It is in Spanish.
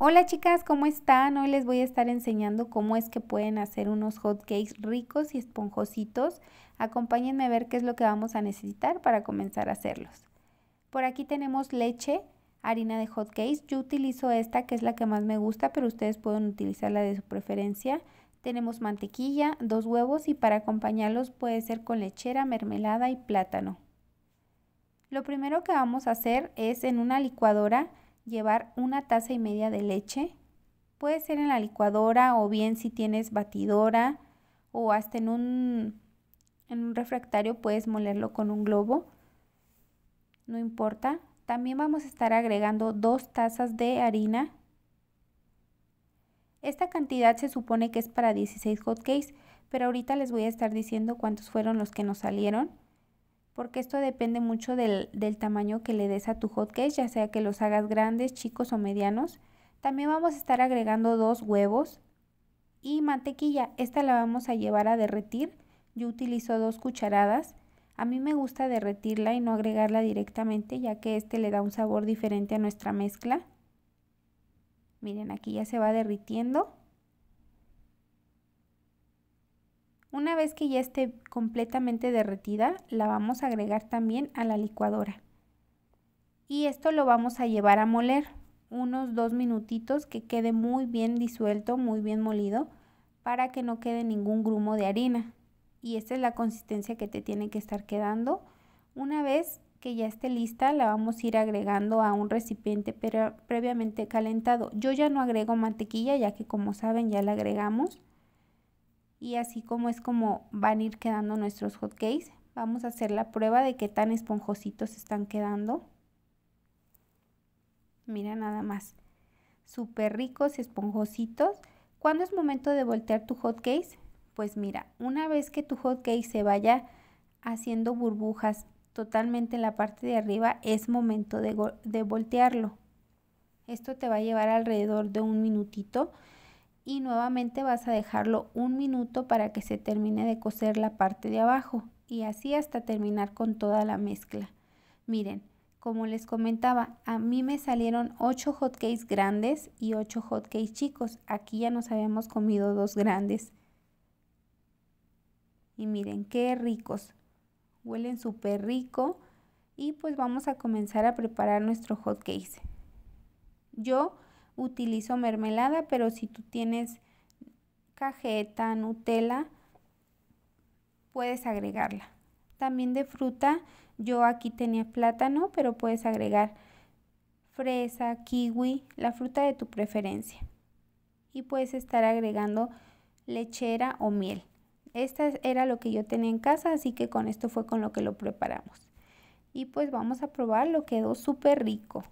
Hola chicas, ¿cómo están? Hoy les voy a estar enseñando cómo es que pueden hacer unos hot cakes ricos y esponjositos. Acompáñenme a ver qué es lo que vamos a necesitar para comenzar a hacerlos. Por aquí tenemos leche, harina de hot cakes. Yo utilizo esta que es la que más me gusta, pero ustedes pueden utilizar la de su preferencia. Tenemos mantequilla, dos huevos y para acompañarlos puede ser con lechera, mermelada y plátano. Lo primero que vamos a hacer es en una licuadora llevar una taza y media de leche. Puede ser en la licuadora o bien si tienes batidora o hasta en un, en un refractario puedes molerlo con un globo. No importa. También vamos a estar agregando dos tazas de harina. Esta cantidad se supone que es para 16 hotcakes, pero ahorita les voy a estar diciendo cuántos fueron los que nos salieron porque esto depende mucho del, tamaño que le des a tu hotcake, ya sea que los hagas grandes, chicos o medianos. También vamos a estar agregando dos huevos y mantequilla. Esta la vamos a llevar a derretir. Yo utilizo dos cucharadas. A mí me gusta derretirla y no agregarla directamente ya que este le da un sabor diferente a nuestra mezcla. Miren, aquí ya se va derritiendo. Una vez que ya esté completamente derretida, la vamos a agregar también a la licuadora. Y esto lo vamos a llevar a moler unos dos minutitos que quede muy bien disuelto, muy bien molido, para que no quede ningún grumo de harina. Y esta es la consistencia que te tiene que estar quedando. Una vez que ya esté lista, la vamos a ir agregando a un recipiente previamente calentado. Yo ya no agrego mantequilla, ya que como saben ya la agregamos y así como es como van a ir quedando nuestros hotcakes. Vamos a hacer la prueba de qué tan esponjositos están quedando. Mira nada más. Súper ricos, esponjositos. ¿Cuándo es momento de voltear tu hotcake? Pues mira, una vez que tu hotcake se vaya haciendo burbujas totalmente en la parte de arriba, es momento de, de voltearlo. Esto te va a llevar alrededor de un minutito y nuevamente vas a dejarlo un minuto para que se termine de coser la parte de abajo y así hasta terminar con toda la mezcla. Miren, como les comentaba, a mí me salieron 8 hotcakes grandes y 8 hotcakes chicos. Aquí ya nos habíamos comido dos grandes. Y miren, qué ricos. Huelen súper rico. Y pues vamos a comenzar a preparar nuestro hotcakes. Yo utilizo mermelada, pero si tú tienes cajeta, Nutella, puedes agregarla. También de fruta, yo aquí tenía plátano, pero puedes agregar fresa, kiwi, la fruta de tu preferencia. Y puedes estar agregando lechera o miel. Esta era lo que yo tenía en casa, así que con esto fue con lo que lo preparamos. Y pues vamos a probar, lo quedó súper rico.